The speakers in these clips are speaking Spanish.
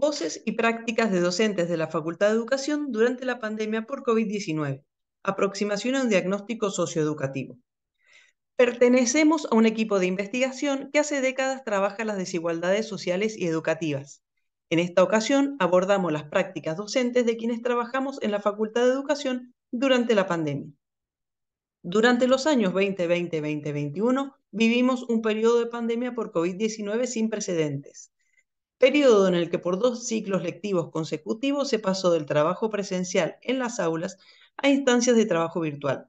Voces y prácticas de docentes de la Facultad de Educación durante la pandemia por COVID-19. Aproximación a un diagnóstico socioeducativo. Pertenecemos a un equipo de investigación que hace décadas trabaja las desigualdades sociales y educativas. En esta ocasión abordamos las prácticas docentes de quienes trabajamos en la Facultad de Educación durante la pandemia. Durante los años 2020-2021 vivimos un periodo de pandemia por COVID-19 sin precedentes periodo en el que por dos ciclos lectivos consecutivos se pasó del trabajo presencial en las aulas a instancias de trabajo virtual.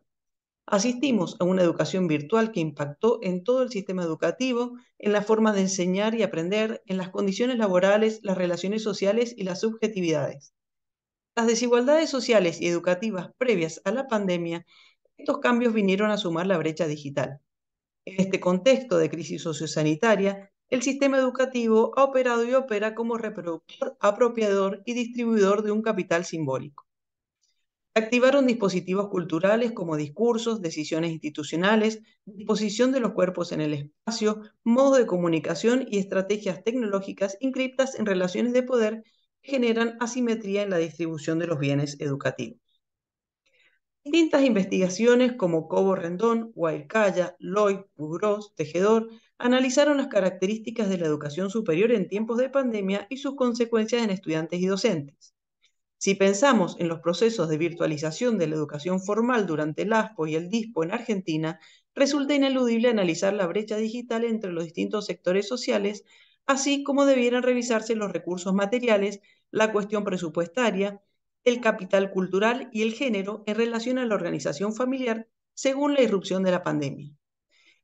Asistimos a una educación virtual que impactó en todo el sistema educativo, en la forma de enseñar y aprender, en las condiciones laborales, las relaciones sociales y las subjetividades. Las desigualdades sociales y educativas previas a la pandemia, estos cambios vinieron a sumar la brecha digital. En este contexto de crisis sociosanitaria, el sistema educativo ha operado y opera como reproductor, apropiador y distribuidor de un capital simbólico. Activaron dispositivos culturales como discursos, decisiones institucionales, disposición de los cuerpos en el espacio, modo de comunicación y estrategias tecnológicas inscriptas en relaciones de poder que generan asimetría en la distribución de los bienes educativos. Distintas investigaciones como Cobo Rendón, Guaycaya, Lloyd, Bugros, Tejedor, analizaron las características de la educación superior en tiempos de pandemia y sus consecuencias en estudiantes y docentes. Si pensamos en los procesos de virtualización de la educación formal durante el ASPO y el DISPO en Argentina, resulta ineludible analizar la brecha digital entre los distintos sectores sociales, así como debieran revisarse los recursos materiales, la cuestión presupuestaria, el capital cultural y el género en relación a la organización familiar según la irrupción de la pandemia.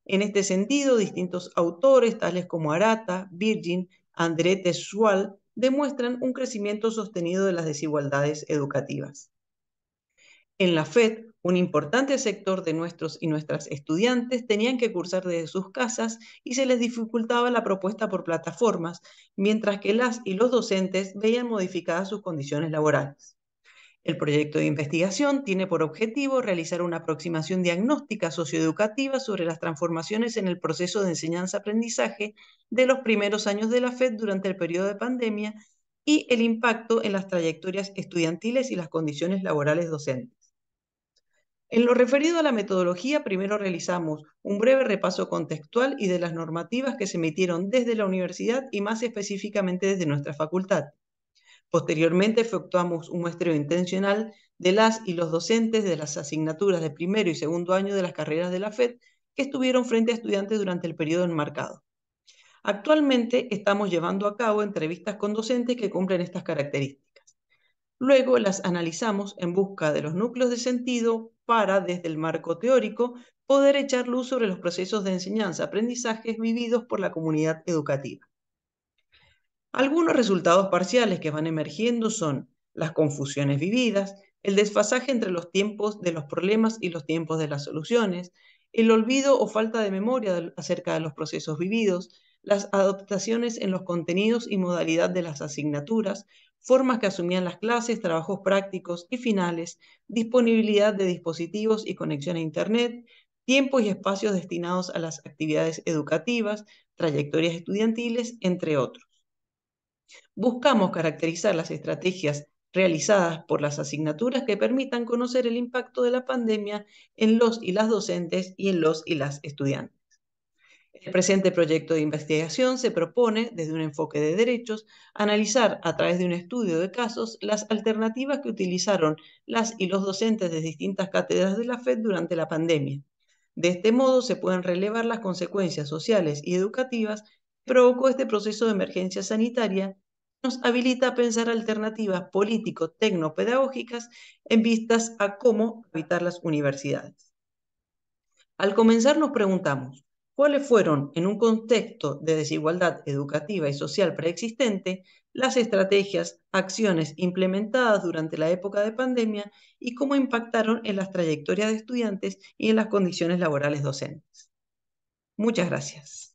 En este sentido, distintos autores, tales como Arata, Virgin, André Tessual, demuestran un crecimiento sostenido de las desigualdades educativas. En la FED, un importante sector de nuestros y nuestras estudiantes tenían que cursar desde sus casas y se les dificultaba la propuesta por plataformas, mientras que las y los docentes veían modificadas sus condiciones laborales. El proyecto de investigación tiene por objetivo realizar una aproximación diagnóstica socioeducativa sobre las transformaciones en el proceso de enseñanza-aprendizaje de los primeros años de la FED durante el periodo de pandemia y el impacto en las trayectorias estudiantiles y las condiciones laborales docentes. En lo referido a la metodología, primero realizamos un breve repaso contextual y de las normativas que se emitieron desde la universidad y más específicamente desde nuestra facultad. Posteriormente efectuamos un muestreo intencional de las y los docentes de las asignaturas de primero y segundo año de las carreras de la FED que estuvieron frente a estudiantes durante el periodo enmarcado. Actualmente estamos llevando a cabo entrevistas con docentes que cumplen estas características. Luego las analizamos en busca de los núcleos de sentido para, desde el marco teórico, poder echar luz sobre los procesos de enseñanza-aprendizajes vividos por la comunidad educativa. Algunos resultados parciales que van emergiendo son las confusiones vividas, el desfasaje entre los tiempos de los problemas y los tiempos de las soluciones, el olvido o falta de memoria acerca de los procesos vividos, las adaptaciones en los contenidos y modalidad de las asignaturas, formas que asumían las clases, trabajos prácticos y finales, disponibilidad de dispositivos y conexión a Internet, tiempos y espacios destinados a las actividades educativas, trayectorias estudiantiles, entre otros. Buscamos caracterizar las estrategias realizadas por las asignaturas que permitan conocer el impacto de la pandemia en los y las docentes y en los y las estudiantes. El presente proyecto de investigación se propone, desde un enfoque de derechos, analizar a través de un estudio de casos las alternativas que utilizaron las y los docentes de distintas cátedras de la FED durante la pandemia. De este modo se pueden relevar las consecuencias sociales y educativas provocó este proceso de emergencia sanitaria nos habilita a pensar alternativas político-tecnopedagógicas en vistas a cómo habitar las universidades. Al comenzar nos preguntamos, ¿cuáles fueron, en un contexto de desigualdad educativa y social preexistente, las estrategias, acciones implementadas durante la época de pandemia y cómo impactaron en las trayectorias de estudiantes y en las condiciones laborales docentes? Muchas gracias.